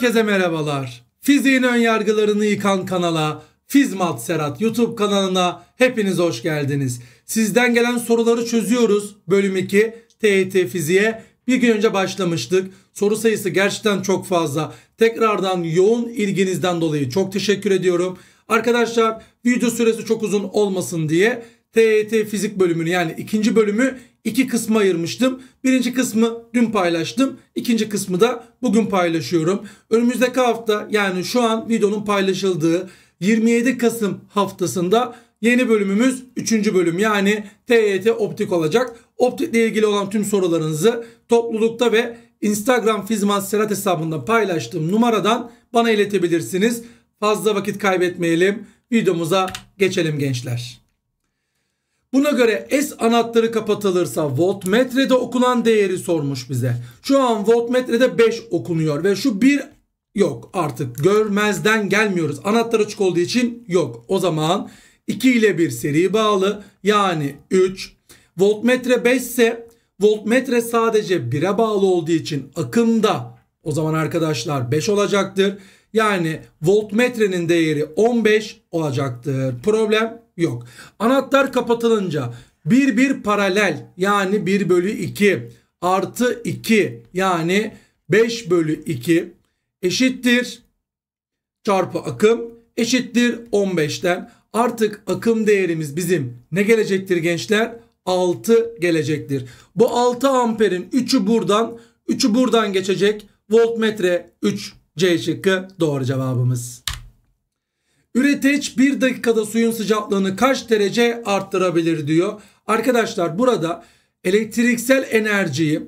Herkese merhabalar. Fiziğin yargılarını yıkan kanala, Fizmat Serhat YouTube kanalına hepiniz hoş geldiniz. Sizden gelen soruları çözüyoruz. Bölüm 2 TET Fiziğe bir gün önce başlamıştık. Soru sayısı gerçekten çok fazla. Tekrardan yoğun ilginizden dolayı çok teşekkür ediyorum. Arkadaşlar video süresi çok uzun olmasın diye TET e Fizik bölümünü yani ikinci bölümü iki kısma ayırmıştım. Birinci kısmı dün paylaştım. İkinci kısmı da bugün paylaşıyorum. Önümüzdeki hafta yani şu an videonun paylaşıldığı 27 Kasım haftasında yeni bölümümüz 3. bölüm yani TYT Optik olacak. Optikle ilgili olan tüm sorularınızı toplulukta ve Instagram Fizman Serhat hesabında paylaştığım numaradan bana iletebilirsiniz. Fazla vakit kaybetmeyelim. Videomuza geçelim gençler. Buna göre S anahtarı kapatılırsa voltmetrede okunan değeri sormuş bize. Şu an voltmetrede 5 okunuyor ve şu 1 yok artık görmezden gelmiyoruz. Anahtar açık olduğu için yok. O zaman 2 ile 1 seri bağlı yani 3. Voltmetre 5 ise voltmetre sadece 1'e bağlı olduğu için akımda o zaman arkadaşlar 5 olacaktır. Yani voltmetrenin değeri 15 olacaktır. Problem Yok. Anahtar kapatılınca 1 1 paralel yani 1 bölü 2 artı 2 yani 5 bölü 2 eşittir çarpı akım eşittir 15'ten. Artık akım değerimiz bizim ne gelecektir gençler? 6 gelecektir. Bu 6 amperin 3'ü buradan 3'ü buradan geçecek. Voltmetre 3 C şıkkı doğru cevabımız. Üreteç bir dakikada suyun sıcaklığını kaç derece arttırabilir diyor. Arkadaşlar burada elektriksel enerjiyi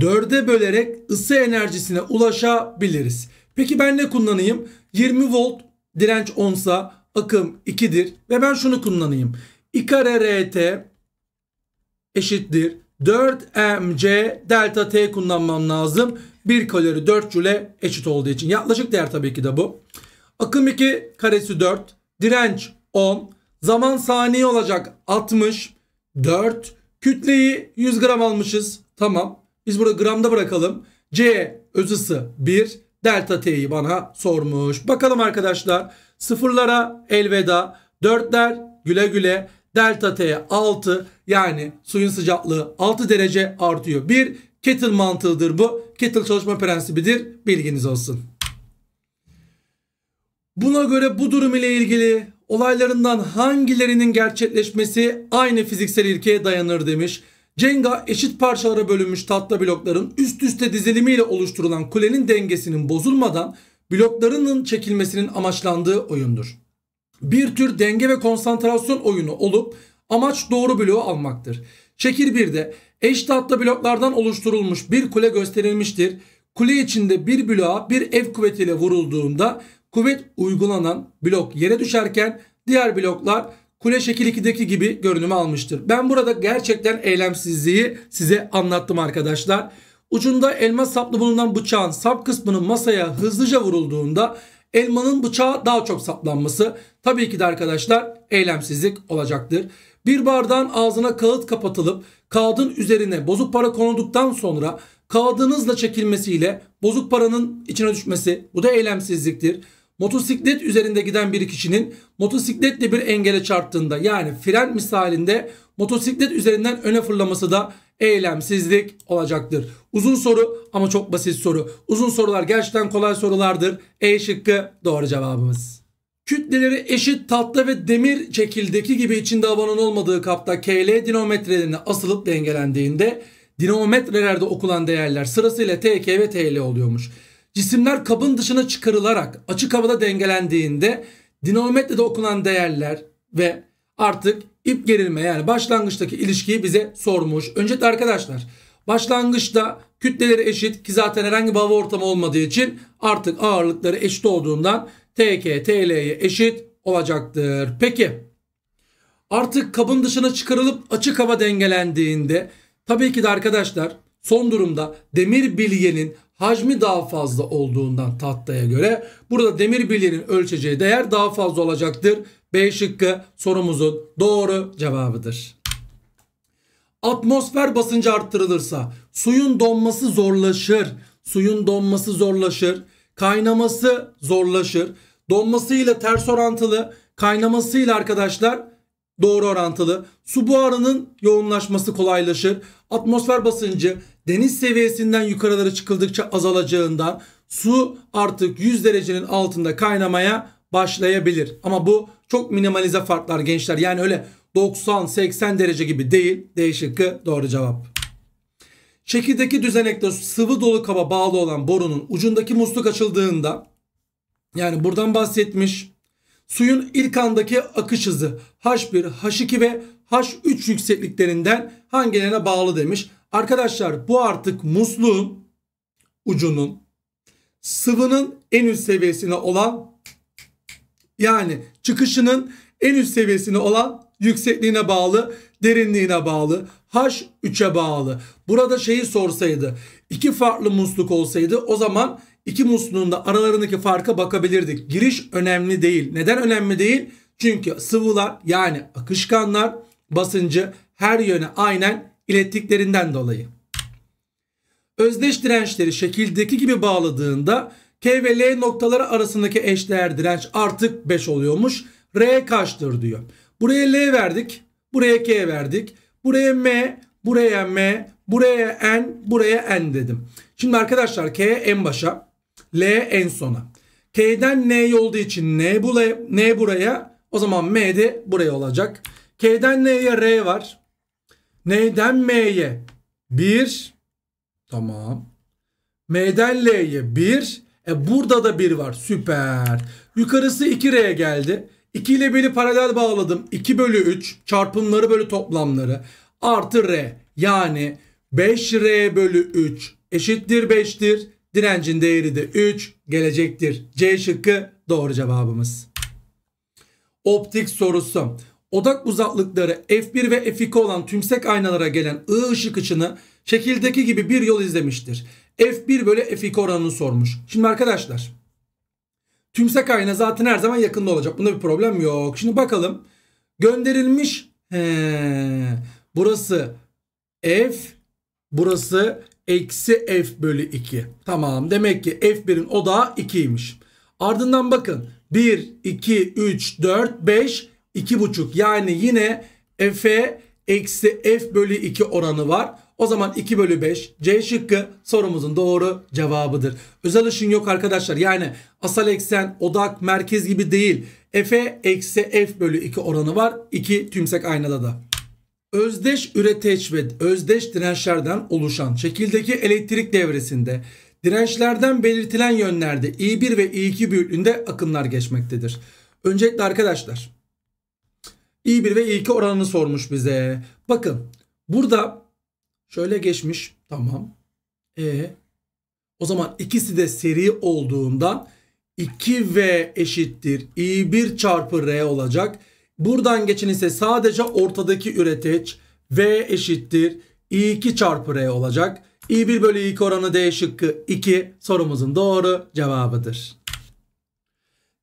dörde bölerek ısı enerjisine ulaşabiliriz. Peki ben ne kullanayım? 20 volt direnç 10'sa akım 2'dir ve ben şunu kullanayım. I kare RT eşittir 4 mc delta t kullanmam lazım. 1 kalori 4 joule eşit olduğu için. Yaklaşık değer tabii ki de bu. Akım 2 karesi 4. Direnç 10. Zaman saniye olacak 60. 4. Kütleyi 100 gram almışız. Tamam. Biz burada gramda bırakalım. C öz ısı 1. Delta T'yi bana sormuş. Bakalım arkadaşlar. Sıfırlara elveda. Dörtler güle güle. Delta T 6 yani suyun sıcaklığı 6 derece artıyor. Bir kettle mantığıdır bu. Kettle çalışma prensibidir. Bilginiz olsun. Buna göre bu durum ile ilgili olaylarından hangilerinin gerçekleşmesi aynı fiziksel ilkeye dayanır demiş. Cenga eşit parçalara bölünmüş tatlı blokların üst üste dizilimiyle oluşturulan kulenin dengesinin bozulmadan bloklarının çekilmesinin amaçlandığı oyundur. Bir tür denge ve konsantrasyon oyunu olup amaç doğru bloğu almaktır. Şekil 1'de eş tatlı bloklardan oluşturulmuş bir kule gösterilmiştir. Kule içinde bir bloğa bir ev kuvvetiyle vurulduğunda kuvvet uygulanan blok yere düşerken diğer bloklar kule şekil 2'deki gibi görünümü almıştır. Ben burada gerçekten eylemsizliği size anlattım arkadaşlar. Ucunda elma saplı bulunan bıçağın sap kısmının masaya hızlıca vurulduğunda elmanın bıçağa daha çok saplanması tabii ki de arkadaşlar eylemsizlik olacaktır. Bir bardağın ağzına kağıt kapatılıp kağıdın üzerine bozuk para konulduktan sonra kağıdınızla çekilmesiyle bozuk paranın içine düşmesi bu da eylemsizliktir motosiklet üzerinde giden bir kişinin motosikletle bir engele çarptığında yani fren misalinde motosiklet üzerinden öne fırlaması da eylemsizlik olacaktır. Uzun soru ama çok basit soru. Uzun sorular gerçekten kolay sorulardır. E şıkkı doğru cevabımız. Kütleleri eşit tatlı ve demir çekildeki gibi içinde havanın olmadığı kapta KL dinamometrelerine asılıp dengelendiğinde dinamometrelerde okulan değerler sırasıyla TK ve TL oluyormuş. Cisimler kabın dışına çıkarılarak açık havada dengelendiğinde dinamometrede okunan değerler ve artık ip gerilme yani başlangıçtaki ilişkiyi bize sormuş. Öncelikle arkadaşlar başlangıçta kütleleri eşit ki zaten herhangi bir hava ortamı olmadığı için artık ağırlıkları eşit olduğundan TK TL'ye eşit olacaktır. Peki artık kabın dışına çıkarılıp açık hava dengelendiğinde tabii ki de arkadaşlar son durumda demir bilyenin hacmi daha fazla olduğundan tahtaya göre burada demir birliğinin ölçeceği değer daha fazla olacaktır. B şıkkı sorumuzun doğru cevabıdır. Atmosfer basıncı arttırılırsa suyun donması zorlaşır. Suyun donması zorlaşır. Kaynaması zorlaşır. Donmasıyla ters orantılı, kaynamasıyla arkadaşlar doğru orantılı. Su buharının yoğunlaşması kolaylaşır. Atmosfer basıncı deniz seviyesinden yukarılara çıkıldıkça azalacağından su artık 100 derecenin altında kaynamaya başlayabilir. Ama bu çok minimalize farklar gençler. Yani öyle 90-80 derece gibi değil. D şıkkı doğru cevap. Çekirdeki düzenekte sıvı dolu kaba bağlı olan borunun ucundaki musluk açıldığında yani buradan bahsetmiş. Suyun ilk andaki akış hızı H1, H2 ve H3 yüksekliklerinden hangilerine bağlı demiş. Arkadaşlar bu artık musluğun ucunun sıvının en üst seviyesine olan yani çıkışının en üst seviyesine olan yüksekliğine bağlı, derinliğine bağlı, H3'e bağlı. Burada şeyi sorsaydı, iki farklı musluk olsaydı o zaman iki musluğun da aralarındaki farka bakabilirdik. Giriş önemli değil. Neden önemli değil? Çünkü sıvılar yani akışkanlar basıncı her yöne aynen ilettiklerinden dolayı. Özdeş dirençleri şekildeki gibi bağladığında K ve L noktaları arasındaki eşdeğer direnç artık 5 oluyormuş. R kaçtır diyor. Buraya L verdik. Buraya K verdik. Buraya M, buraya M, buraya N, buraya N dedim. Şimdi arkadaşlar K en başa. L en sona. K'den N'ye olduğu için N, bu, N buraya o zaman M de buraya olacak. K'den N'ye R var. N'den M'ye 1. Tamam. M'den L'ye 1. E burada da 1 var. Süper. Yukarısı 2R'ye geldi. 2 ile 1'i paralel bağladım. 2 bölü 3 çarpımları bölü toplamları artı R. Yani 5R bölü 3 eşittir 5'tir. Direncin değeri de 3 gelecektir. C şıkkı doğru cevabımız. Optik sorusu. Odak uzaklıkları F1 ve F2 olan tümsek aynalara gelen I ışık açını şekildeki gibi bir yol izlemiştir. F1 bölü F2 oranını sormuş. Şimdi arkadaşlar tümsek ayna zaten her zaman yakında olacak. Bunda bir problem yok. Şimdi bakalım gönderilmiş he, burası F burası eksi f bölü 2. Tamam demek ki f1'in odağı 2'ymiş. Ardından bakın 1, 2, 3, 4, 5, 2,5. Yani yine f'e eksi f bölü 2 oranı var. O zaman 2 bölü 5 C şıkkı sorumuzun doğru cevabıdır. Özel ışın yok arkadaşlar. Yani asal eksen, odak, merkez gibi değil. F'e eksi f bölü 2 oranı var. 2 tümsek aynada da özdeş üreteç ve özdeş dirençlerden oluşan şekildeki elektrik devresinde dirençlerden belirtilen yönlerde I1 ve I2 büyüklüğünde akımlar geçmektedir. Öncelikle arkadaşlar I1 ve I2 oranını sormuş bize. Bakın burada şöyle geçmiş tamam. E o zaman ikisi de seri olduğundan 2V eşittir I1 çarpı R olacak. Buradan geçen ise sadece ortadaki üretiç V eşittir i2 çarpı R olacak. i1 bölü i2 oranı D şıkkı 2 sorumuzun doğru cevabıdır.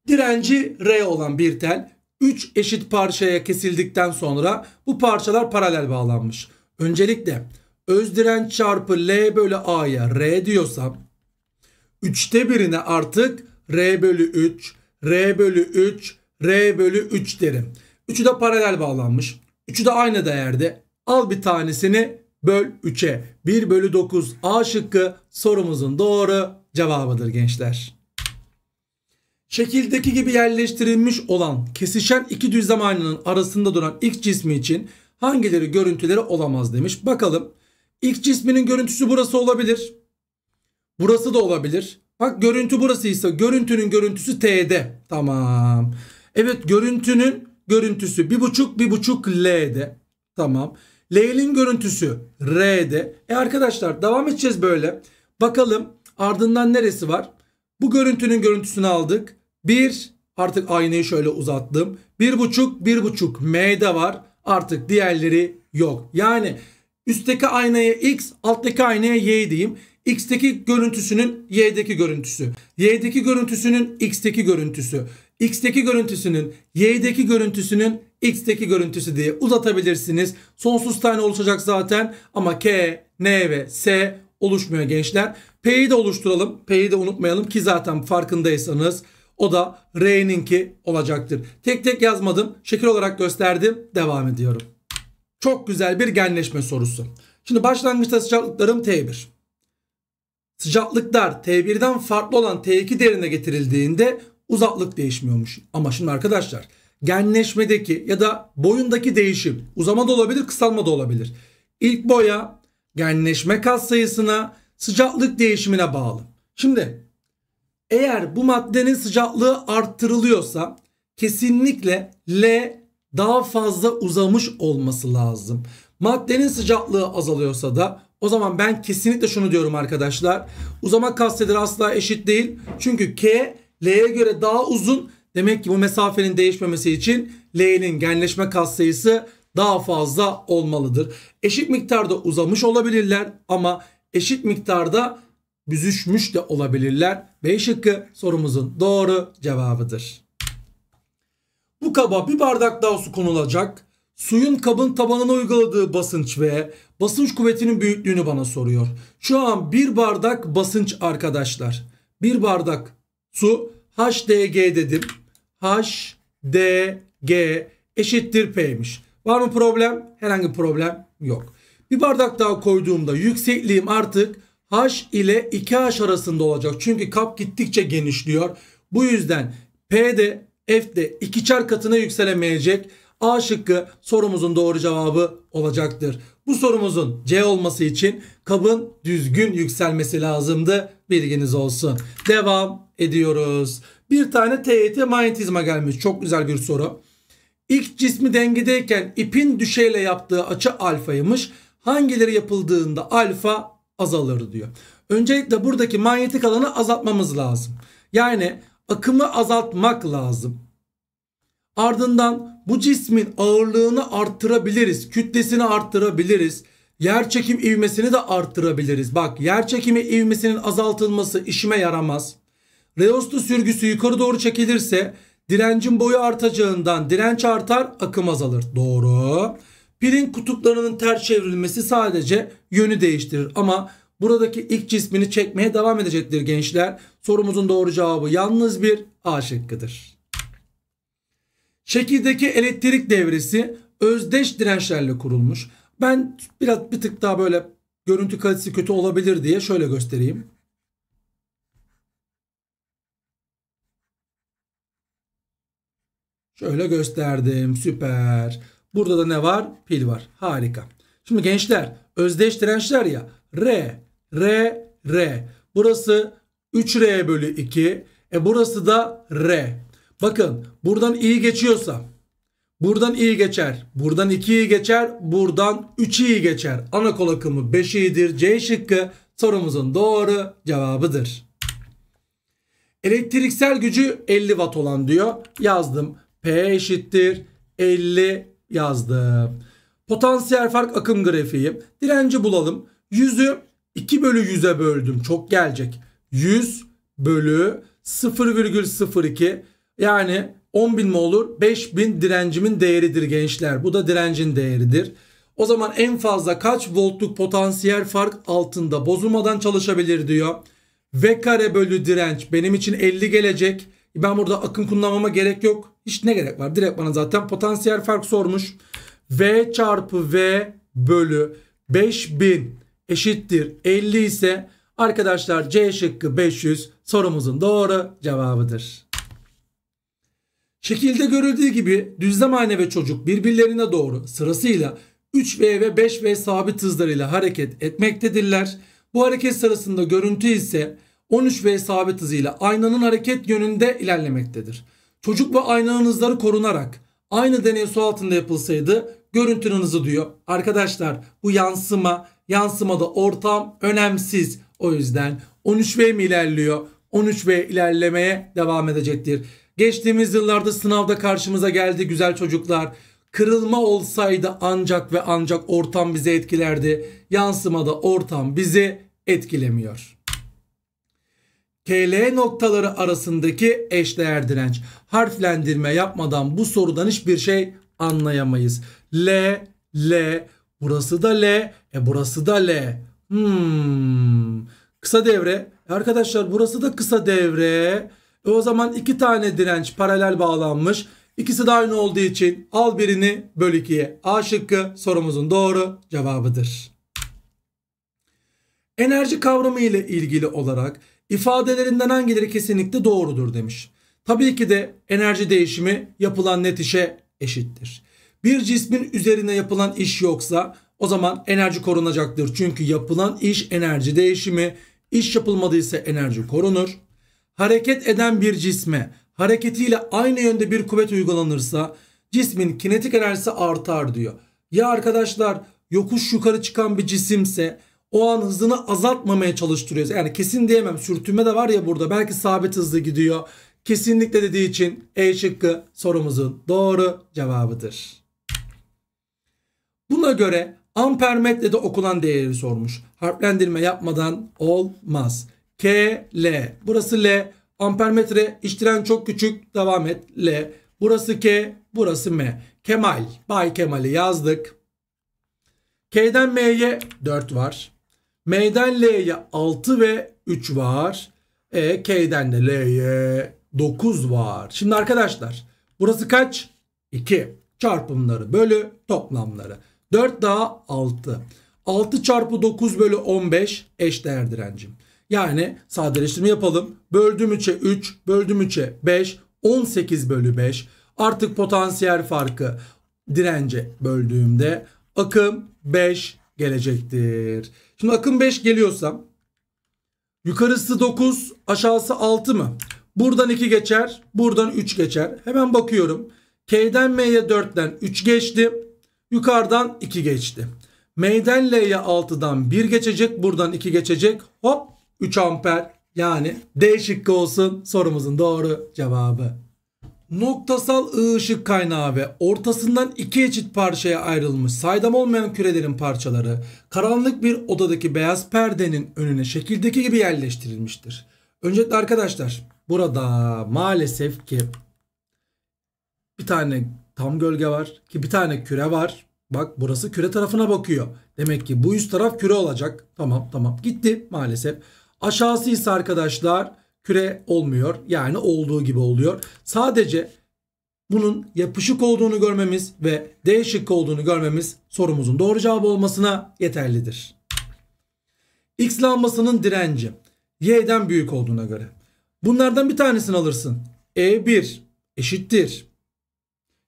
Direnci R olan bir tel 3 eşit parçaya kesildikten sonra bu parçalar paralel bağlanmış. Öncelikle öz direnç çarpı L bölü A'ya R diyorsam 3'te birine artık R bölü 3, R bölü 3, R bölü 3 derim. Üçü de paralel bağlanmış. Üçü de aynı değerde. Al bir tanesini böl 3'e. 1 bölü 9 A şıkkı sorumuzun doğru cevabıdır gençler. Şekildeki gibi yerleştirilmiş olan kesişen iki düzlem aynanın arasında duran ilk cismi için hangileri görüntüleri olamaz demiş. Bakalım ilk cisminin görüntüsü burası olabilir. Burası da olabilir. Bak görüntü burasıysa görüntünün görüntüsü T'de. Tamam. Evet görüntünün görüntüsü bir buçuk bir buçuk L'de. Tamam. L'nin görüntüsü R'de. E arkadaşlar devam edeceğiz böyle. Bakalım ardından neresi var? Bu görüntünün görüntüsünü aldık. Bir artık aynayı şöyle uzattım. Bir buçuk bir buçuk M'de var. Artık diğerleri yok. Yani üstteki aynaya X alttaki aynaya Y diyeyim. X'teki görüntüsünün Y'deki görüntüsü. Y'deki görüntüsünün X'teki görüntüsü. X'teki görüntüsünün Y'deki görüntüsünün X'teki görüntüsü diye uzatabilirsiniz. Sonsuz tane oluşacak zaten ama K, N ve S oluşmuyor gençler. P'yi de oluşturalım. P'yi de unutmayalım ki zaten farkındaysanız o da R'ninki olacaktır. Tek tek yazmadım. Şekil olarak gösterdim. Devam ediyorum. Çok güzel bir genleşme sorusu. Şimdi başlangıçta sıcaklıklarım T1. Sıcaklıklar T1'den farklı olan T2 değerine getirildiğinde uzaklık değişmiyormuş. Ama şimdi arkadaşlar genleşmedeki ya da boyundaki değişim uzama da olabilir kısalma da olabilir. İlk boya genleşme kas sayısına sıcaklık değişimine bağlı. Şimdi eğer bu maddenin sıcaklığı arttırılıyorsa kesinlikle L daha fazla uzamış olması lazım. Maddenin sıcaklığı azalıyorsa da o zaman ben kesinlikle şunu diyorum arkadaşlar. Uzama kastedir asla eşit değil. Çünkü K L'ye göre daha uzun. Demek ki bu mesafenin değişmemesi için L'nin genleşme sayısı daha fazla olmalıdır. Eşit miktarda uzamış olabilirler ama eşit miktarda büzüşmüş de olabilirler. B şıkkı sorumuzun doğru cevabıdır. Bu kaba bir bardak daha su konulacak. Suyun kabın tabanına uyguladığı basınç ve basınç kuvvetinin büyüklüğünü bana soruyor. Şu an bir bardak basınç arkadaşlar. Bir bardak su HDG dedim. HDG eşittir P'ymiş. Var mı problem? Herhangi problem yok. Bir bardak daha koyduğumda yüksekliğim artık H ile 2H arasında olacak. Çünkü kap gittikçe genişliyor. Bu yüzden P de F de ikiçer katına yükselemeyecek. A şıkkı sorumuzun doğru cevabı olacaktır. Bu sorumuzun C olması için kabın düzgün yükselmesi lazımdı. Bilginiz olsun. Devam ediyoruz. Bir tane TYT e manyetizma gelmiş. Çok güzel bir soru. İlk cismi dengedeyken ipin düşeyle yaptığı açı alfaymış. Hangileri yapıldığında alfa azalır diyor. Öncelikle buradaki manyetik alanı azaltmamız lazım. Yani akımı azaltmak lazım. Ardından bu cismin ağırlığını arttırabiliriz. Kütlesini arttırabiliriz. Yer çekim ivmesini de arttırabiliriz. Bak yer çekimi ivmesinin azaltılması işime yaramaz. Reostu sürgüsü yukarı doğru çekilirse direncin boyu artacağından direnç artar akım azalır. Doğru. Pirin kutuplarının ters çevrilmesi sadece yönü değiştirir ama buradaki ilk cismini çekmeye devam edecektir gençler. Sorumuzun doğru cevabı yalnız bir A şıkkıdır çekirdeki elektrik devresi özdeş dirençlerle kurulmuş. Ben biraz bir tık daha böyle görüntü kalitesi kötü olabilir diye şöyle göstereyim. Şöyle gösterdim. Süper. Burada da ne var? Pil var. Harika. Şimdi gençler özdeş dirençler ya. R, R, R. Burası 3R bölü 2. E burası da R. Bakın buradan iyi geçiyorsa buradan iyi geçer. Buradan 2 iyi geçer. Buradan 3 iyi geçer. Ana kol akımı 5 iyidir. C şıkkı sorumuzun doğru cevabıdır. Elektriksel gücü 50 watt olan diyor. Yazdım. P eşittir 50 yazdım. Potansiyel fark akım grafiği. Direnci bulalım. 100'ü 2 bölü 100'e böldüm. Çok gelecek. 100 bölü 0,02 yani 10 bin mi olur? 5 bin direncimin değeridir gençler. Bu da direncin değeridir. O zaman en fazla kaç voltluk potansiyel fark altında bozulmadan çalışabilir diyor. V kare bölü direnç benim için 50 gelecek. Ben burada akım kullanmama gerek yok. Hiç ne gerek var? Direkt bana zaten potansiyel fark sormuş. V çarpı V bölü 5000 eşittir 50 ise arkadaşlar C şıkkı 500 sorumuzun doğru cevabıdır. Şekilde görüldüğü gibi düzlem ayna ve çocuk birbirlerine doğru sırasıyla 3V ve 5V sabit hızlarıyla hareket etmektedirler. Bu hareket sırasında görüntü ise 13V sabit hızıyla aynanın hareket yönünde ilerlemektedir. Çocuk ve aynanın hızları korunarak aynı deney su altında yapılsaydı görüntünün hızı diyor. Arkadaşlar bu yansıma yansımada ortam önemsiz. O yüzden 13V mi ilerliyor? 13V ilerlemeye devam edecektir. Geçtiğimiz yıllarda sınavda karşımıza geldi güzel çocuklar. Kırılma olsaydı ancak ve ancak ortam bizi etkilerdi. Yansımada ortam bizi etkilemiyor. KL noktaları arasındaki eşdeğer direnç. Harflendirme yapmadan bu sorudan hiçbir şey anlayamayız. L, L, burası da L, e burası da L. Hmm. Kısa devre. Arkadaşlar burası da kısa devre. Ve o zaman iki tane direnç paralel bağlanmış. İkisi de aynı olduğu için al birini böl ikiye. A şıkkı sorumuzun doğru cevabıdır. Enerji kavramı ile ilgili olarak ifadelerinden hangileri kesinlikle doğrudur demiş. Tabii ki de enerji değişimi yapılan netişe eşittir. Bir cismin üzerine yapılan iş yoksa o zaman enerji korunacaktır. Çünkü yapılan iş enerji değişimi, iş yapılmadıysa enerji korunur hareket eden bir cisme hareketiyle aynı yönde bir kuvvet uygulanırsa cismin kinetik enerjisi artar diyor. Ya arkadaşlar yokuş yukarı çıkan bir cisimse o an hızını azaltmamaya çalıştırıyoruz. Yani kesin diyemem sürtünme de var ya burada belki sabit hızlı gidiyor. Kesinlikle dediği için E şıkkı sorumuzun doğru cevabıdır. Buna göre ampermetrede okunan değeri sormuş. Harflendirme yapmadan olmaz. K, L. Burası L. Ampermetre iç çok küçük. Devam et. L. Burası K, burası M. Kemal. Bay Kemal'i yazdık. K'den M'ye 4 var. M'den L'ye 6 ve 3 var. E, K'den de L'ye 9 var. Şimdi arkadaşlar burası kaç? 2. Çarpımları bölü toplamları. 4 daha 6. 6 çarpı 9 bölü 15 eş değer direncim. Yani sadeleştirme yapalım. Böldüm 3'e 3, böldüm 3'e 5, 18 bölü 5. Artık potansiyel farkı dirence böldüğümde akım 5 gelecektir. Şimdi akım 5 geliyorsa, yukarısı 9 aşağısı 6 mı? Buradan 2 geçer buradan 3 geçer. Hemen bakıyorum. K'den M'ye 4'ten 3 geçti. Yukarıdan 2 geçti. M'den L'ye 6'dan 1 geçecek. Buradan 2 geçecek. Hop 3 amper yani D şıkkı olsun sorumuzun doğru cevabı. Noktasal I ışık kaynağı ve ortasından iki eşit parçaya ayrılmış saydam olmayan kürelerin parçaları karanlık bir odadaki beyaz perdenin önüne şekildeki gibi yerleştirilmiştir. Öncelikle arkadaşlar burada maalesef ki bir tane tam gölge var ki bir tane küre var. Bak burası küre tarafına bakıyor. Demek ki bu üst taraf küre olacak. Tamam tamam gitti maalesef. Aşağısı ise arkadaşlar küre olmuyor. Yani olduğu gibi oluyor. Sadece bunun yapışık olduğunu görmemiz ve değişik olduğunu görmemiz sorumuzun doğru cevabı olmasına yeterlidir. X lambasının direnci Y'den büyük olduğuna göre. Bunlardan bir tanesini alırsın. E1 eşittir.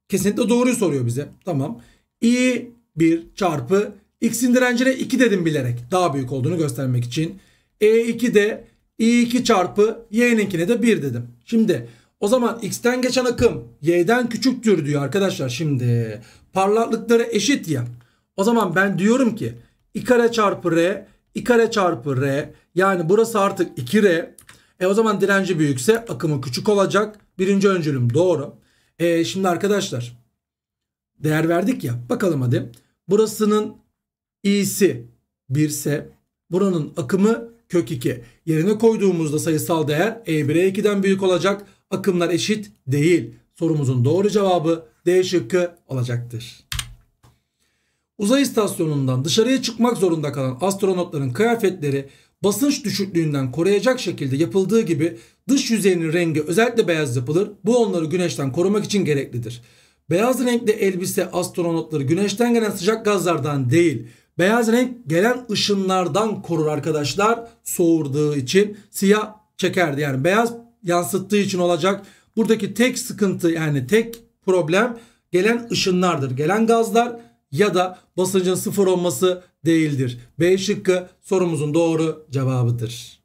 Kesinlikle doğruyu soruyor bize. Tamam. I1 çarpı X'in direncine 2 dedim bilerek. Daha büyük olduğunu göstermek için. E2 de i2 çarpı y'ninkine de 1 dedim. Şimdi o zaman x'ten geçen akım y'den küçüktür diyor arkadaşlar. Şimdi parlaklıkları eşit ya. O zaman ben diyorum ki i kare çarpı r i kare çarpı r yani burası artık 2r. E o zaman direnci büyükse akımı küçük olacak. Birinci öncülüm doğru. E şimdi arkadaşlar değer verdik ya. Bakalım hadi. Burasının i'si 1 ise buranın akımı kök 2. Yerine koyduğumuzda sayısal değer E1'e 2'den e büyük olacak. Akımlar eşit değil. Sorumuzun doğru cevabı D şıkkı olacaktır. Uzay istasyonundan dışarıya çıkmak zorunda kalan astronotların kıyafetleri basınç düşüklüğünden koruyacak şekilde yapıldığı gibi dış yüzeyinin rengi özellikle beyaz yapılır. Bu onları güneşten korumak için gereklidir. Beyaz renkli elbise astronotları güneşten gelen sıcak gazlardan değil Beyaz renk gelen ışınlardan korur arkadaşlar. Soğurduğu için siyah çekerdi. Yani beyaz yansıttığı için olacak. Buradaki tek sıkıntı yani tek problem gelen ışınlardır. Gelen gazlar ya da basıncın sıfır olması değildir. B şıkkı sorumuzun doğru cevabıdır.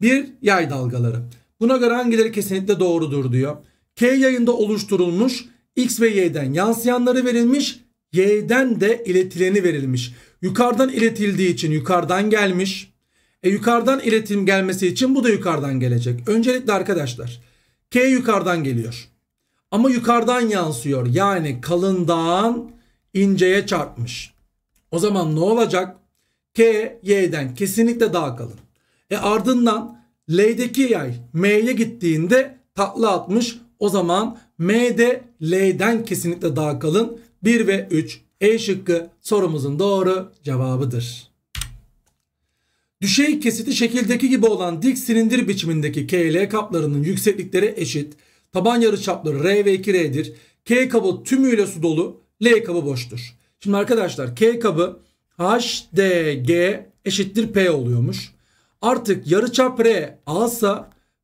Bir yay dalgaları. Buna göre hangileri kesinlikle doğrudur diyor. K yayında oluşturulmuş X ve Y'den yansıyanları verilmiş y'den de iletileni verilmiş. Yukarıdan iletildiği için yukarıdan gelmiş. E yukarıdan iletim gelmesi için bu da yukarıdan gelecek. Öncelikle arkadaşlar k yukarıdan geliyor. Ama yukarıdan yansıyor. Yani kalından inceye çarpmış. O zaman ne olacak? K y'den kesinlikle daha kalın. E ardından L'deki yay M'ye gittiğinde tatlı atmış. O zaman M'de L'den kesinlikle daha kalın. 1 ve 3 E şıkkı sorumuzun doğru cevabıdır. Düşey kesiti şekildeki gibi olan dik silindir biçimindeki KL kaplarının yükseklikleri eşit. Taban yarıçapları R ve 2R'dir. K kabı tümüyle su dolu, L kabı boştur. Şimdi arkadaşlar K kabı h d g eşittir P oluyormuş. Artık yarıçap R A ise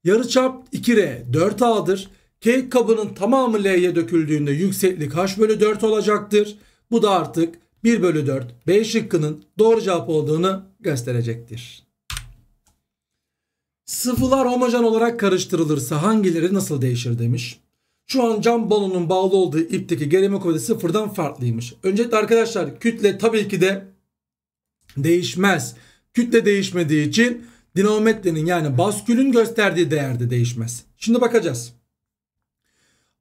yarıçap 2R 4A'dır. Kek kabının tamamı L'ye döküldüğünde yükseklik H bölü 4 olacaktır. Bu da artık 1 bölü 4 B şıkkının doğru cevap olduğunu gösterecektir. Sıvılar homojen olarak karıştırılırsa hangileri nasıl değişir demiş. Şu an cam balonun bağlı olduğu ipteki gerilme kuvveti sıfırdan farklıymış. Öncelikle arkadaşlar kütle tabii ki de değişmez. Kütle değişmediği için dinamometrenin yani baskülün gösterdiği değerde değişmez. Şimdi bakacağız.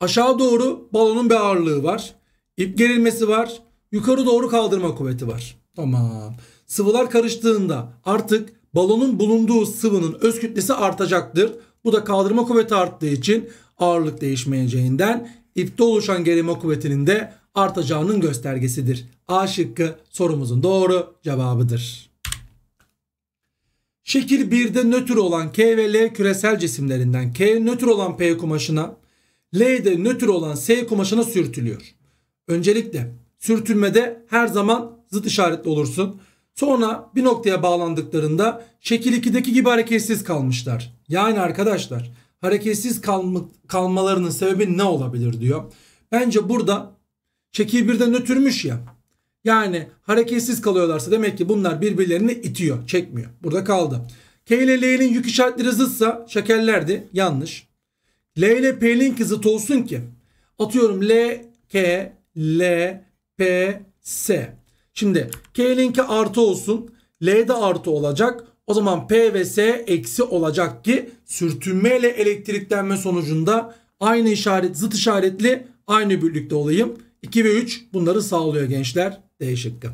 Aşağı doğru balonun bir ağırlığı var. İp gerilmesi var. Yukarı doğru kaldırma kuvveti var. Tamam. Sıvılar karıştığında artık balonun bulunduğu sıvının öz kütlesi artacaktır. Bu da kaldırma kuvveti arttığı için ağırlık değişmeyeceğinden ipte oluşan gerilme kuvvetinin de artacağının göstergesidir. A şıkkı sorumuzun doğru cevabıdır. Şekil 1'de nötr olan K ve L küresel cisimlerinden K nötr olan P kumaşına L'de nötr olan S kumaşına sürtülüyor. Öncelikle sürtülmede her zaman zıt işaretli olursun. Sonra bir noktaya bağlandıklarında şekil 2'deki gibi hareketsiz kalmışlar. Yani arkadaşlar hareketsiz kalm kalmalarının sebebi ne olabilir diyor. Bence burada şekil 1'de nötrmüş ya. Yani hareketsiz kalıyorlarsa demek ki bunlar birbirlerini itiyor, çekmiyor. Burada kaldı. K ile L'nin yük işaretleri zıtsa şekerlerdi. Yanlış. L ile P'nin kızı olsun ki atıyorum L, K, L, P, S. Şimdi K'ninki artı olsun. L de artı olacak. O zaman P ve S eksi olacak ki sürtünme ile elektriklenme sonucunda aynı işaret zıt işaretli aynı birlikte olayım. 2 ve 3 bunları sağlıyor gençler. D şıkkı.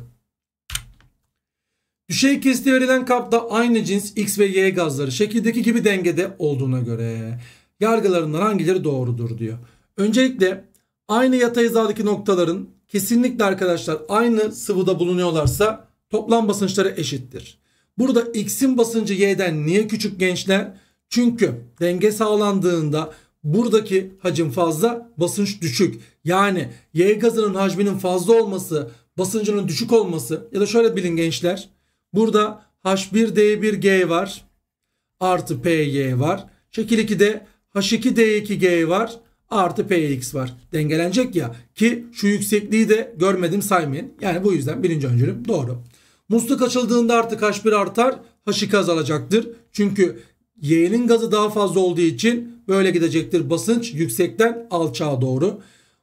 Düşey kesti verilen kapta aynı cins X ve Y gazları şekildeki gibi dengede olduğuna göre yargılarından hangileri doğrudur diyor. Öncelikle aynı yatay hizadaki noktaların kesinlikle arkadaşlar aynı sıvıda bulunuyorlarsa toplam basınçları eşittir. Burada x'in basıncı y'den niye küçük gençler? Çünkü denge sağlandığında buradaki hacim fazla basınç düşük. Yani y gazının hacminin fazla olması basıncının düşük olması ya da şöyle bilin gençler. Burada H1D1G var artı PY var. Şekil 2'de H2D2G var artı Px var. Dengelenecek ya ki şu yüksekliği de görmedim saymayın. Yani bu yüzden birinci öncülüm doğru. Musluk açıldığında artık H1 artar H2 azalacaktır. Çünkü Y'nin gazı daha fazla olduğu için böyle gidecektir basınç yüksekten alçağa doğru.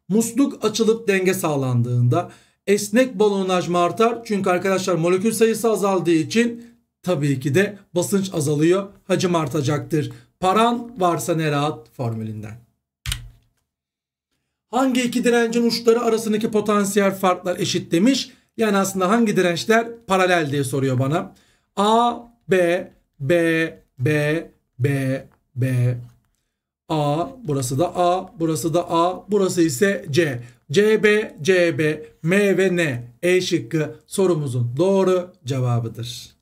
Musluk açılıp denge sağlandığında esnek balonun hacmi artar. Çünkü arkadaşlar molekül sayısı azaldığı için tabii ki de basınç azalıyor. Hacim artacaktır. Paran varsa ne rahat formülünden. Hangi iki direncin uçları arasındaki potansiyel farklar eşit demiş. Yani aslında hangi dirençler paralel diye soruyor bana. A, B, B, B, B, B. A, burası da A, burası da A, burası ise C. C, B, C, B, M ve N. E şıkkı sorumuzun doğru cevabıdır.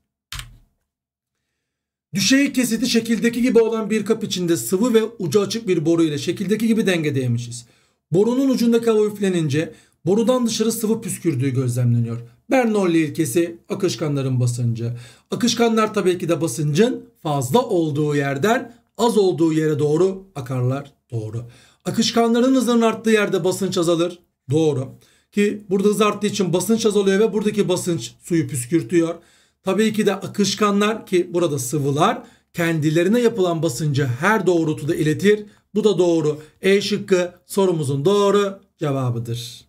Düşey kesiti şekildeki gibi olan bir kap içinde sıvı ve ucu açık bir boru ile şekildeki gibi dengedeymişiz. Borunun ucundaki hava üflenince borudan dışarı sıvı püskürdüğü gözlemleniyor. Bernoulli ilkesi akışkanların basıncı. Akışkanlar tabii ki de basıncın fazla olduğu yerden az olduğu yere doğru akarlar. Doğru. Akışkanların hızının arttığı yerde basınç azalır. Doğru. Ki burada hız arttığı için basınç azalıyor ve buradaki basınç suyu püskürtüyor. Tabii ki de akışkanlar ki burada sıvılar kendilerine yapılan basıncı her doğrultuda iletir. Bu da doğru. E şıkkı sorumuzun doğru cevabıdır.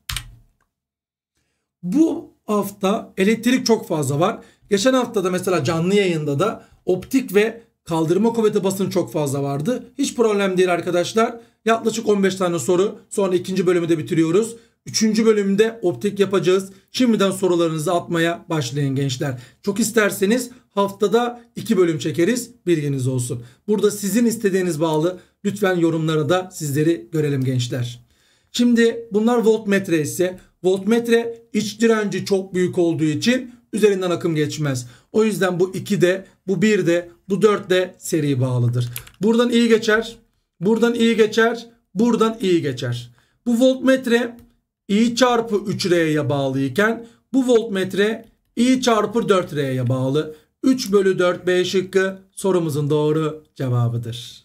Bu hafta elektrik çok fazla var. Geçen hafta da mesela canlı yayında da optik ve kaldırma kuvveti basını çok fazla vardı. Hiç problem değil arkadaşlar. Yaklaşık 15 tane soru. Sonra ikinci bölümü de bitiriyoruz. Üçüncü bölümde optik yapacağız. Şimdiden sorularınızı atmaya başlayın gençler. Çok isterseniz haftada iki bölüm çekeriz. Bilginiz olsun. Burada sizin istediğiniz bağlı. Lütfen yorumlara da sizleri görelim gençler. Şimdi bunlar voltmetre ise voltmetre iç direnci çok büyük olduğu için üzerinden akım geçmez. O yüzden bu 2 de, bu 1 de, bu 4 de seri bağlıdır. Buradan iyi geçer, buradan iyi geçer, buradan iyi geçer. Bu voltmetre i çarpı 3R'ye bağlı iken bu voltmetre i çarpı 4R'ye bağlı. 3 bölü 4 B şıkkı sorumuzun doğru cevabıdır.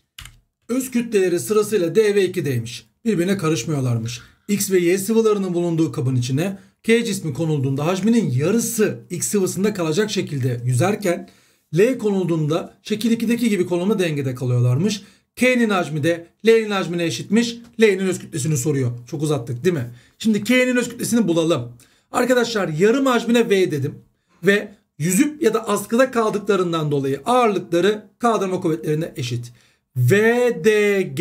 Öz kütleleri sırasıyla D ve 2D'ymiş. Birbirine karışmıyorlarmış. X ve Y sıvılarının bulunduğu kabın içine K cismi konulduğunda hacminin yarısı X sıvısında kalacak şekilde yüzerken L konulduğunda şekil 2'deki gibi konumda dengede kalıyorlarmış K'nin hacmi de L'nin hacmine eşitmiş. L'nin öz kütlesini soruyor. Çok uzattık değil mi? Şimdi K'nin öz kütlesini bulalım. Arkadaşlar yarım hacmine V dedim. Ve yüzüp ya da askıda kaldıklarından dolayı ağırlıkları kaldırma kuvvetlerine eşit. VDG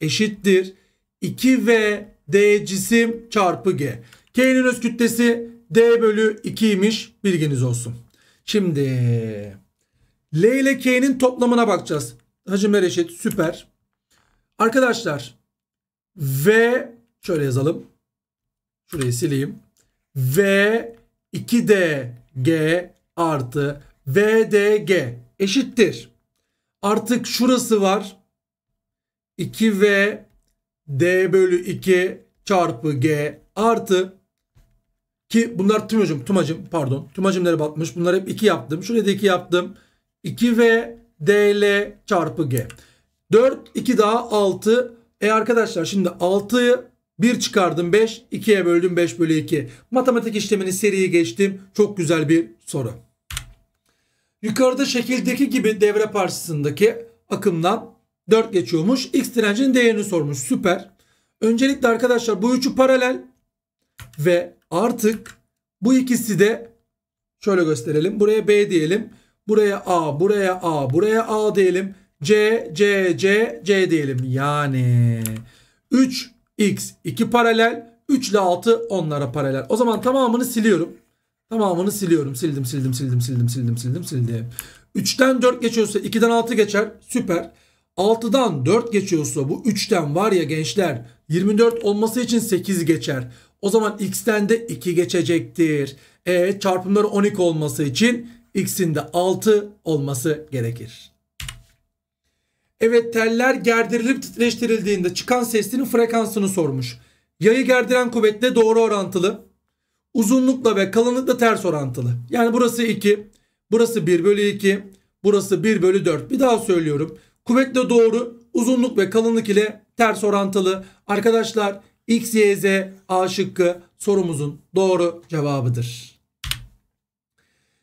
eşittir. 2 V D cisim çarpı G. K'nin öz kütlesi D bölü 2'ymiş bilginiz olsun. Şimdi L ile K'nin toplamına bakacağız. Hacı Mereşit süper. Arkadaşlar V şöyle yazalım. Şurayı sileyim. V 2DG artı VDG eşittir. Artık şurası var. 2V D bölü 2 çarpı G artı ki bunlar tüm tüm tümacım pardon. tüm nereye batmış? Bunları hep 2 yaptım. Şuraya da 2 yaptım. 2V DL çarpı G. 4 2 daha 6. E arkadaşlar şimdi 6'yı 1 çıkardım 5. 2'ye böldüm 5 bölü 2. Matematik işlemini seriye geçtim. Çok güzel bir soru. Yukarıda şekildeki gibi devre parçasındaki akımdan 4 geçiyormuş. X direncinin değerini sormuş. Süper. Öncelikle arkadaşlar bu üçü paralel ve artık bu ikisi de şöyle gösterelim. Buraya B diyelim. Buraya A, buraya A, buraya A diyelim. C, C, C, C diyelim. Yani 3x 2 paralel. 3 ile 6 onlara paralel. O zaman tamamını siliyorum. Tamamını siliyorum. Sildim, sildim, sildim, sildim, sildim, sildim, sildim. 3'ten 4 geçiyorsa 2'den 6 geçer. Süper. 6'dan 4 geçiyorsa bu 3'ten var ya gençler 24 olması için 8 geçer. O zaman x'ten de 2 geçecektir. E çarpımları 12 olması için x'in de 6 olması gerekir. Evet teller gerdirilip titreştirildiğinde çıkan sesinin frekansını sormuş. Yayı gerdiren kuvvetle doğru orantılı. Uzunlukla ve kalınlıkla ters orantılı. Yani burası 2. Burası 1 bölü 2. Burası 1 bölü 4. Bir daha söylüyorum. Kuvvetle doğru uzunluk ve kalınlık ile ters orantılı. Arkadaşlar x, y, z A şıkkı sorumuzun doğru cevabıdır.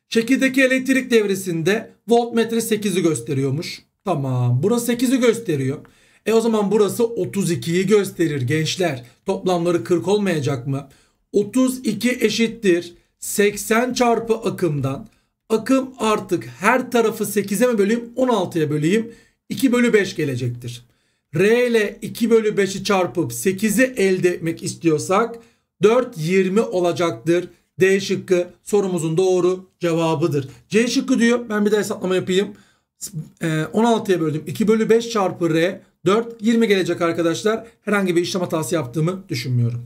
Çekirdeki elektrik devresinde voltmetre 8'i gösteriyormuş. Tamam. Burası 8'i gösteriyor. E o zaman burası 32'yi gösterir gençler. Toplamları 40 olmayacak mı? 32 eşittir 80 çarpı akımdan. Akım artık her tarafı 8'e mi böleyim 16'ya böleyim 2 bölü 5 gelecektir. R ile 2 bölü 5'i çarpıp 8'i elde etmek istiyorsak 4 20 olacaktır. D şıkkı sorumuzun doğru cevabıdır. C şıkkı diyor. Ben bir de hesaplama yapayım. 16'ya ee, böldüm. 2 bölü 5 çarpı R 4. 20 gelecek arkadaşlar. Herhangi bir işlem hatası yaptığımı düşünmüyorum.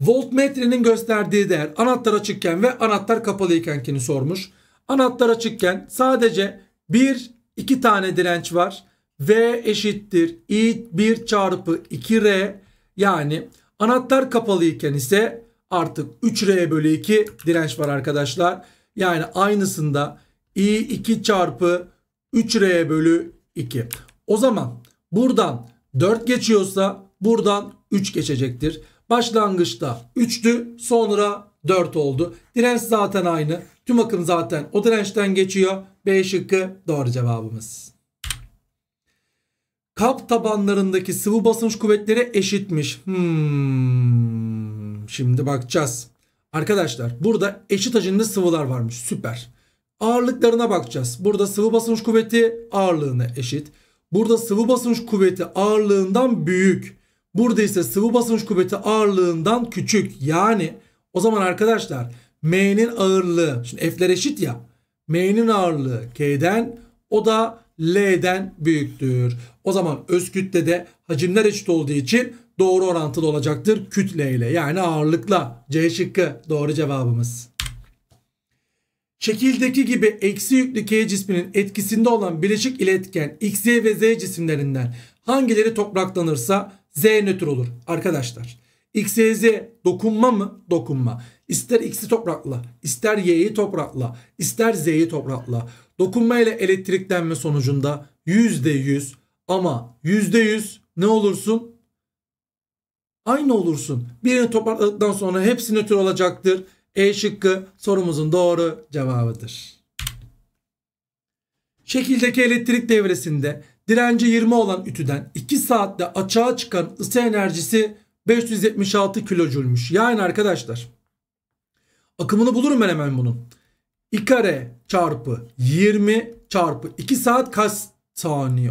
Voltmetrenin gösterdiği değer anahtar açıkken ve anahtar kapalıykenkini sormuş. Anahtar açıkken sadece bir iki tane direnç var. V eşittir I1 çarpı 2R yani anahtar kapalıyken ise artık 3R bölü 2 direnç var arkadaşlar. Yani aynısında i2 çarpı 3R bölü 2. O zaman buradan 4 geçiyorsa buradan 3 geçecektir. Başlangıçta 3'tü sonra 4 oldu. Direnç zaten aynı. Tüm akım zaten o dirençten geçiyor. B şıkkı doğru cevabımız. Kap tabanlarındaki sıvı basınç kuvvetleri eşitmiş. Hmm. Şimdi bakacağız. Arkadaşlar burada eşit hacimli sıvılar varmış. Süper. Ağırlıklarına bakacağız. Burada sıvı basınç kuvveti ağırlığına eşit. Burada sıvı basınç kuvveti ağırlığından büyük. Burada ise sıvı basınç kuvveti ağırlığından küçük. Yani o zaman arkadaşlar M'nin ağırlığı. Şimdi F'ler eşit ya. M'nin ağırlığı K'den o da L'den büyüktür. O zaman öz kütle de hacimler eşit olduğu için doğru orantılı olacaktır kütleyle yani ağırlıkla. C şıkkı doğru cevabımız. Şekildeki gibi eksi yüklü K cisminin etkisinde olan bileşik iletken X, ve Z cisimlerinden hangileri topraklanırsa Z nötr olur arkadaşlar. X, Y, Z dokunma mı? Dokunma. İster X'i toprakla, ister Y'yi toprakla, ister Z'yi toprakla. Dokunma ile elektriklenme sonucunda %100 ama %100 ne olursun? aynı olursun. Birini toparladıktan sonra hepsi nötr olacaktır. E şıkkı sorumuzun doğru cevabıdır. Şekildeki elektrik devresinde direnci 20 olan ütüden 2 saatte açığa çıkan ısı enerjisi 576 kilojülmüş. Yani arkadaşlar akımını bulurum ben hemen bunun. I kare çarpı 20 çarpı 2 saat kaç saniye?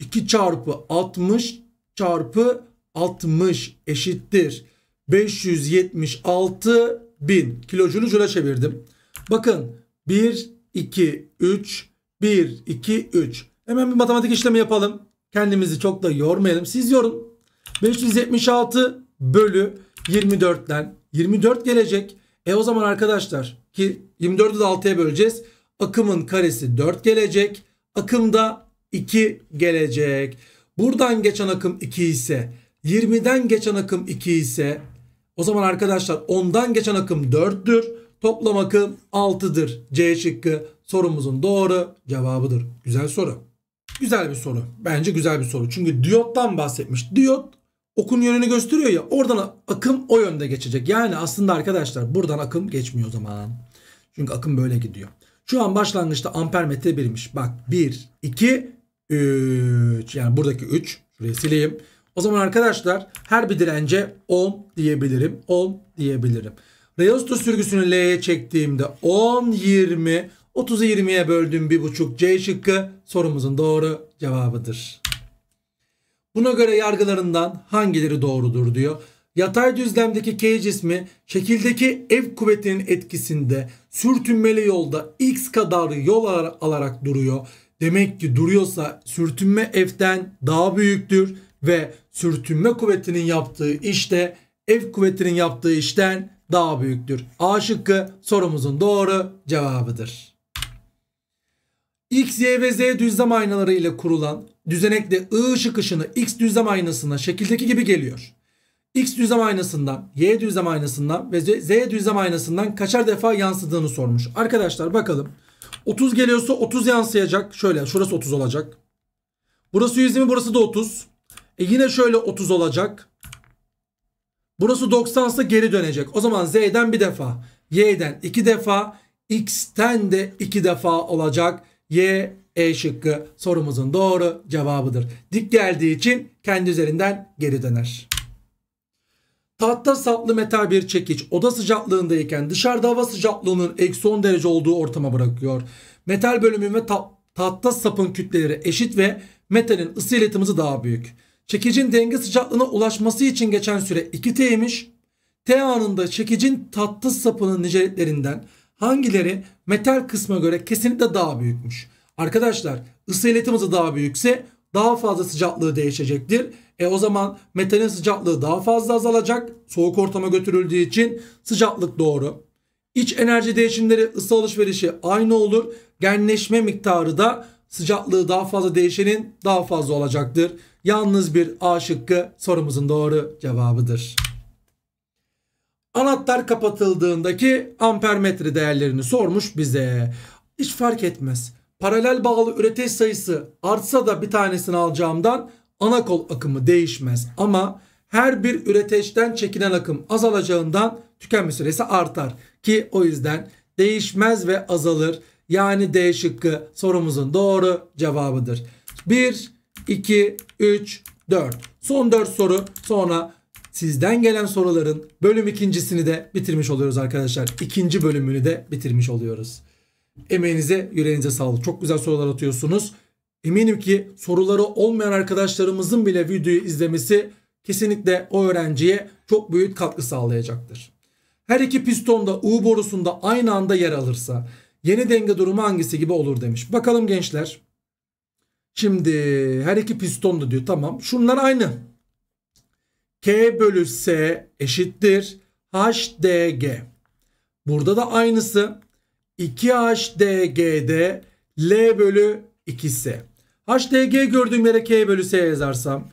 2 çarpı 60 çarpı 60 eşittir 576 bin kilojülü jüle çevirdim. Bakın 1, 2, 3, 1, 2, 3. Hemen bir matematik işlemi yapalım. Kendimizi çok da yormayalım. Siz yorun. 576 bölü 24'ten 24 gelecek. E o zaman arkadaşlar ki 24'ü de 6'ya böleceğiz. Akımın karesi 4 gelecek. Akımda 2 gelecek. Buradan geçen akım 2 ise 20'den geçen akım 2 ise o zaman arkadaşlar 10'dan geçen akım 4'tür. Toplam akım 6'dır. C şıkkı sorumuzun doğru cevabıdır. Güzel soru. Güzel bir soru. Bence güzel bir soru. Çünkü diyottan bahsetmiş. Diyot okun yönünü gösteriyor ya oradan akım o yönde geçecek. Yani aslında arkadaşlar buradan akım geçmiyor o zaman. Çünkü akım böyle gidiyor. Şu an başlangıçta amper metre birmiş. Bak 1, 2, 3. Yani buradaki 3. Şurayı sileyim. O zaman arkadaşlar her bir dirence 10 diyebilirim. 10 diyebilirim. Reostor sürgüsünü L'ye çektiğimde 10, 20, 30'u 20'ye böldüğüm 1,5 C şıkkı sorumuzun doğru cevabıdır. Buna göre yargılarından hangileri doğrudur diyor. Yatay düzlemdeki K cismi şekildeki ev kuvvetinin etkisinde sürtünmeli yolda X kadar yol alarak duruyor. Demek ki duruyorsa sürtünme F'den daha büyüktür ve sürtünme kuvvetinin yaptığı işte F kuvvetinin yaptığı işten daha büyüktür. A şıkkı sorumuzun doğru cevabıdır. X, Y ve Z düzlem aynaları ile kurulan düzenekte I ışık ışını X düzlem aynasına şekildeki gibi geliyor. X düzlem aynasından, Y düzlem aynasından ve Z düzlem aynasından kaçar defa yansıdığını sormuş. Arkadaşlar bakalım. 30 geliyorsa 30 yansıyacak. Şöyle şurası 30 olacak. Burası 120 burası da 30. E yine şöyle 30 olacak. Burası 90'sa geri dönecek. O zaman Z'den bir defa. Y'den iki defa. X'ten de iki defa olacak. Y E şıkkı sorumuzun doğru cevabıdır. Dik geldiği için kendi üzerinden geri döner. Tahta saplı metal bir çekiç oda sıcaklığındayken dışarıda hava sıcaklığının eksi 10 derece olduğu ortama bırakıyor. Metal bölümü ve ta tahta sapın kütleleri eşit ve metalin ısı iletimizi daha büyük çekicin denge sıcaklığına ulaşması için geçen süre 2T'ymiş. T anında çekicin tatlı sapının niceliklerinden hangileri metal kısma göre kesinlikle daha büyükmüş. Arkadaşlar ısı iletim hızı daha büyükse daha fazla sıcaklığı değişecektir. E o zaman metalin sıcaklığı daha fazla azalacak. Soğuk ortama götürüldüğü için sıcaklık doğru. İç enerji değişimleri ısı alışverişi aynı olur. Genleşme miktarı da sıcaklığı daha fazla değişenin daha fazla olacaktır. Yalnız bir A şıkkı sorumuzun doğru cevabıdır. Anahtar kapatıldığındaki ampermetre değerlerini sormuş bize. Hiç fark etmez. Paralel bağlı üreteç sayısı artsa da bir tanesini alacağımdan ana kol akımı değişmez. Ama her bir üreteçten çekilen akım azalacağından tükenme süresi artar. Ki o yüzden değişmez ve azalır yani D şıkkı sorumuzun doğru cevabıdır. 1, 2, 3, 4. Son 4 soru sonra sizden gelen soruların bölüm ikincisini de bitirmiş oluyoruz arkadaşlar. İkinci bölümünü de bitirmiş oluyoruz. Emeğinize, yüreğinize sağlık. Çok güzel sorular atıyorsunuz. Eminim ki soruları olmayan arkadaşlarımızın bile videoyu izlemesi kesinlikle o öğrenciye çok büyük katkı sağlayacaktır. Her iki piston da U borusunda aynı anda yer alırsa Yeni denge durumu hangisi gibi olur demiş. Bakalım gençler. Şimdi her iki piston da diyor. Tamam. Şunlar aynı. K bölü S eşittir. HDG. Burada da aynısı. 2HDG'de L bölü 2S. HDG gördüğüm yere K bölü S yazarsam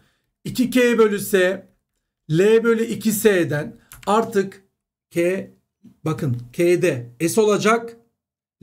2K bölü S L bölü 2S'den artık K bakın K'de S olacak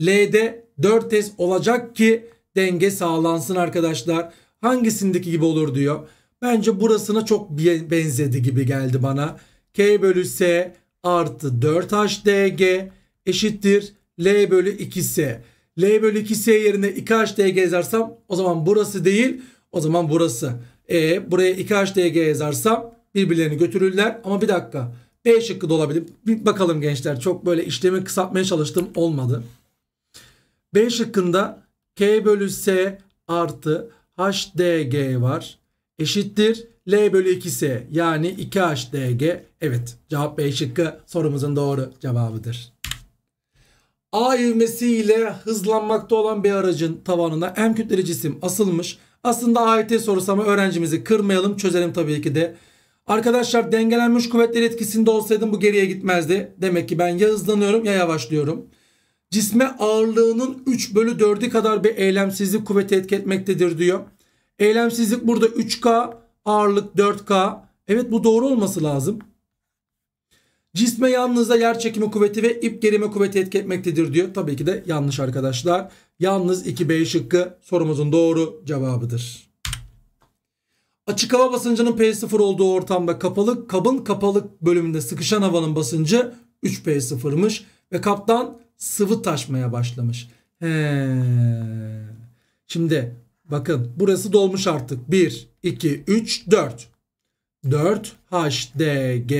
L'de 4 test olacak ki denge sağlansın arkadaşlar. Hangisindeki gibi olur diyor. Bence burasına çok benzedi gibi geldi bana. K bölü S artı 4HDG eşittir L bölü 2S. L bölü 2S yerine 2HDG yazarsam o zaman burası değil o zaman burası. E, buraya 2HDG yazarsam birbirlerini götürürler. Ama bir dakika B şıkkı da olabilir. Bir bakalım gençler çok böyle işlemi kısaltmaya çalıştım olmadı. B şıkkında K bölü S artı HDG var. Eşittir L bölü 2S yani 2HDG. Evet cevap B şıkkı sorumuzun doğru cevabıdır. A ivmesiyle hızlanmakta olan bir aracın tavanına hem kütleli cisim asılmış. Aslında AYT sorusu ama öğrencimizi kırmayalım çözelim tabii ki de. Arkadaşlar dengelenmiş kuvvetler etkisinde olsaydım bu geriye gitmezdi. Demek ki ben ya hızlanıyorum ya yavaşlıyorum cisme ağırlığının 3 bölü 4'ü kadar bir eylemsizlik kuvveti etki etmektedir diyor. Eylemsizlik burada 3K ağırlık 4K. Evet bu doğru olması lazım. Cisme yalnızca yer çekimi kuvveti ve ip gerime kuvveti etki etmektedir diyor. Tabii ki de yanlış arkadaşlar. Yalnız 2B şıkkı sorumuzun doğru cevabıdır. Açık hava basıncının P0 olduğu ortamda kapalı kabın kapalı bölümünde sıkışan havanın basıncı 3P0'mış ve kaptan sıvı taşmaya başlamış. He. Şimdi bakın burası dolmuş artık. 1, 2, 3, 4. 4 HDG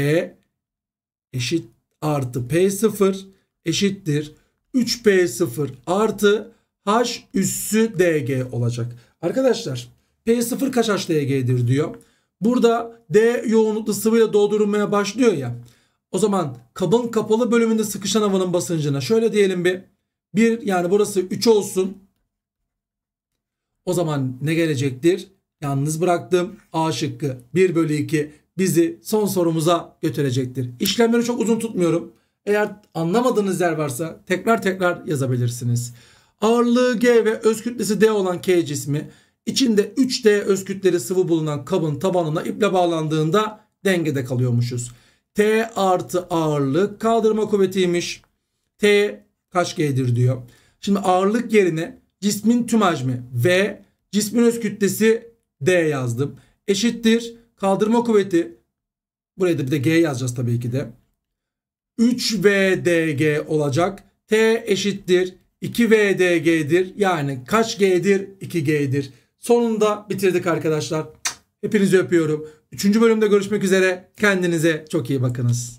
eşit artı P0 eşittir. 3P0 artı H üssü DG olacak. Arkadaşlar P0 kaç HDG'dir diyor. Burada D yoğunluklu sıvıyla doldurulmaya başlıyor ya. O zaman kabın kapalı bölümünde sıkışan havanın basıncına şöyle diyelim bir. Bir yani burası 3 olsun. O zaman ne gelecektir? Yalnız bıraktım. A şıkkı 1 bölü 2 bizi son sorumuza götürecektir. İşlemleri çok uzun tutmuyorum. Eğer anlamadığınız yer varsa tekrar tekrar yazabilirsiniz. Ağırlığı G ve öz kütlesi D olan K cismi içinde 3D öz kütleli sıvı bulunan kabın tabanına iple bağlandığında dengede kalıyormuşuz. T artı ağırlık kaldırma kuvvetiymiş. T kaç G'dir diyor. Şimdi ağırlık yerine cismin tüm hacmi V, cismin öz kütlesi D yazdım. Eşittir kaldırma kuvveti. Buraya da bir de G yazacağız tabii ki de. 3VDG olacak. T eşittir 2VDG'dir. Yani kaç G'dir? 2G'dir. Sonunda bitirdik arkadaşlar. Hepinizi öpüyorum. Üçüncü bölümde görüşmek üzere. Kendinize çok iyi bakınız.